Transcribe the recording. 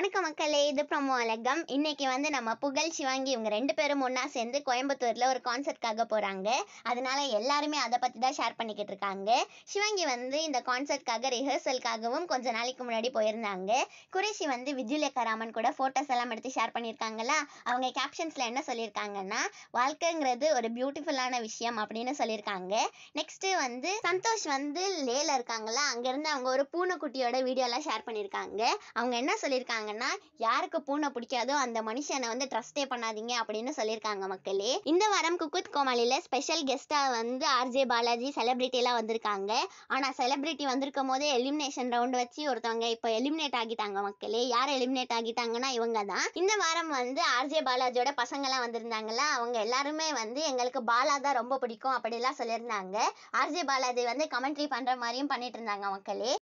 வணக்கம் மக்களே இது பிரமோ அழகம் இன்னைக்கு வந்து நம்ம புகழ் சிவாங்கி இவங்க ரெண்டு பேரும் ஒன்றா சேர்ந்து கோயம்புத்தூரில் ஒரு கான்சர்ட்காக போகிறாங்க அதனால எல்லாருமே அதை பற்றி தான் ஷேர் பண்ணிக்கிட்டு இருக்காங்க சிவாங்கி வந்து இந்த கான்சர்ட்காக ரிஹர்சல்காகவும் கொஞ்ச நாளைக்கு முன்னாடி போயிருந்தாங்க குறைசி வந்து விஜயலேகராமன் கூட ஃபோட்டோஸ் எல்லாம் எடுத்து ஷேர் பண்ணியிருக்காங்களா அவங்க கேப்ஷன்ஸில் என்ன சொல்லியிருக்காங்கன்னா வாழ்க்கைங்கிறது ஒரு பியூட்டிஃபுல்லான விஷயம் அப்படின்னு சொல்லியிருக்காங்க நெக்ஸ்ட்டு வந்து சந்தோஷ் வந்து லேல இருக்காங்களா அங்கேருந்து அவங்க ஒரு பூனைக்குட்டியோட வீடியோலாம் ஷேர் பண்ணியிருக்காங்க அவங்க என்ன சொல்லியிருக்காங்க சொல்லியிருக்காங்கன்னா யாருக்கு பூனை பிடிக்காதோ அந்த மனுஷனை வந்து ட்ரஸ்டே பண்ணாதீங்க அப்படின்னு சொல்லியிருக்காங்க மக்களே இந்த வாரம் குக்குத் கோமாளியில் ஸ்பெஷல் கெஸ்ட்டாக வந்து ஆர்ஜே பாலாஜி எல்லாம் வந்திருக்காங்க ஆனால் செலிபிரிட்டி வந்திருக்கும் போதே எலிமினேஷன் ரவுண்ட் வச்சு ஒருத்தவங்க இப்போ எலிமினேட் ஆகிட்டாங்க மக்களே யார் எலிமினேட் ஆகிட்டாங்கன்னா இவங்க தான் இந்த வாரம் வந்து ஆர்ஜே பாலாஜியோட பசங்கள்லாம் வந்திருந்தாங்களா அவங்க எல்லாருமே வந்து எங்களுக்கு பாலா தான் ரொம்ப பிடிக்கும் அப்படிலாம் சொல்லியிருந்தாங்க ஆர்ஜே பாலாஜி வந்து கமெண்ட்ரி பண்ணுற மாதிரியும் பண்ணிட்டு இருந்தாங்க மக்களே